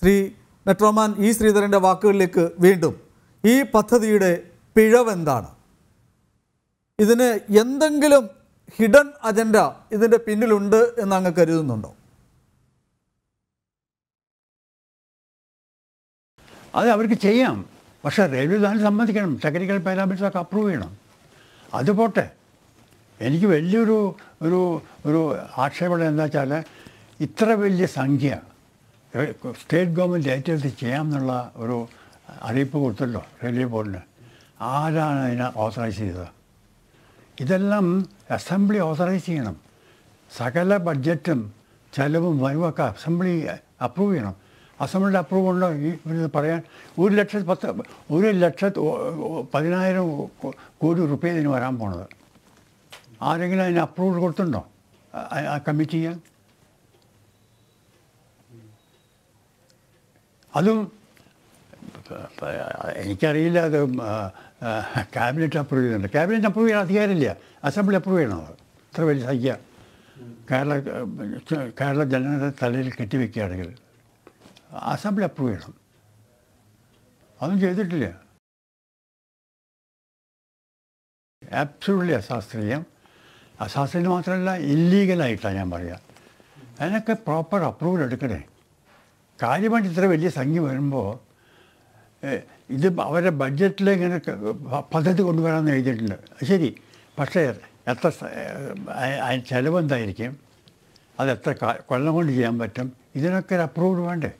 Shri metroman E ശ്രീധരൻ്റെ വാക്കുകളിലേക്ക് വീണ്ടും ഈ പദ്ധതിയുടെ പിഴവെന്താണ് ഇതിന് എന്തെങ്കിലും ഹിഡൻ അജണ്ട ഇതിൻ്റെ പിന്നിലുണ്ട് എന്ന് അങ്ങ് കരുതുന്നുണ്ടോ അത് അവർക്ക് ചെയ്യാം പക്ഷേ റെയിൽവേ താൻ സമ്മതിക്കണം ടെക്നിക്കൽ പാരാമീറ്ററൊക്കെ അപ്രൂവ് ചെയ്യണം അത് പോട്ടെ എനിക്ക് വലിയൊരു ഒരു ഒരു ആക്ഷേപണം എന്താ വെച്ചാൽ ഇത്ര വലിയ സംഖ്യ സ്റ്റേറ്റ് ഗവൺമെൻറ് ഏറ്റെടുത്ത് ചെയ്യാമെന്നുള്ള ഒരു അറിയിപ്പ് കൊടുത്തല്ലോ റെയിൽവേ ബോർഡിന് ആരാണ് അതിനെ ഓതറൈസ് ചെയ്തത് ഇതെല്ലാം അസംബ്ലി ഓത്തറൈസ് ചെയ്യണം സകല ബഡ്ജറ്റും ചെലവും വരവൊക്കെ അസംബ്ലി അപ്രൂവ് ചെയ്യണം അസംബ്ലിയുടെ അപ്രൂവ് ഉണ്ടോ ഈ പറയാൻ ഒരു ലക്ഷത്തി പത്ത് ഒരു ലക്ഷത്തി പതിനായിരം കോടി റുപ്യ ഇതിന് വരാൻ പോണത് ആരെങ്കിലും അതിന് അപ്രൂവൽ കൊടുത്തുണ്ടോ ആ ചെയ്യാൻ അതും എനിക്കറിയില്ല അത് ക്യാബിനറ്റ് അപ്രൂവ് ചെയ്യുന്നുണ്ട് ക്യാബിനറ്റ് അപ്രൂവ് ചെയ്യാൻ അധികാരമില്ല അസംബ്ലി അപ്രൂവ് ചെയ്യണം അത് ഇത്ര വലിയ സംഖ്യ കേരള കേരള ജനങ്ങളുടെ തലയിൽ കെട്ടിവെക്കുകയാണെങ്കിൽ അസംബ്ലി അപ്രൂവ് ചെയ്യണം അതും ചെയ്തിട്ടില്ല ആബ്സുള്ളി അശാസ്ത്രീയം അശാസ്ത്രീയം മാത്രമല്ല ഇല്ലീഗലായിട്ടാണ് ഞാൻ പറയുക അതിനൊക്കെ പ്രോപ്പർ അപ്രൂവൽ എടുക്കണേ കാര്യമായിട്ട് ഇത്ര വലിയ സംഖ്യ വരുമ്പോൾ ഇത് അവരുടെ ബഡ്ജറ്റിൽ ഇങ്ങനെ പദ്ധതി കൊണ്ടുവരാമെന്ന് എഴുതിയിട്ടുണ്ട് ശരി പക്ഷേ എത്ര അതിന് ചിലവെന്തായിരിക്കും അത് എത്ര കൊല്ലം കൊണ്ട് ചെയ്യാൻ പറ്റും ഇതിനൊക്കെ ഒരു അപ്രൂവ് വേണ്ടേ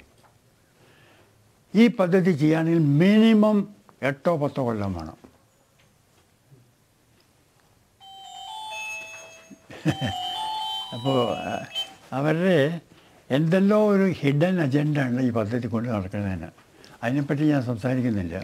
ഈ പദ്ധതി ചെയ്യുകയാണെങ്കിൽ മിനിമം എട്ടോ പത്തോ കൊല്ലം വേണം അപ്പോൾ അവരുടെ എന്തെല്ലോ ഒരു ഹിഡൻ അജണ്ട ഈ പദ്ധതി കൊണ്ട് നടക്കുന്നതിന് അതിനെപ്പറ്റി ഞാൻ സംസാരിക്കുന്നില്ല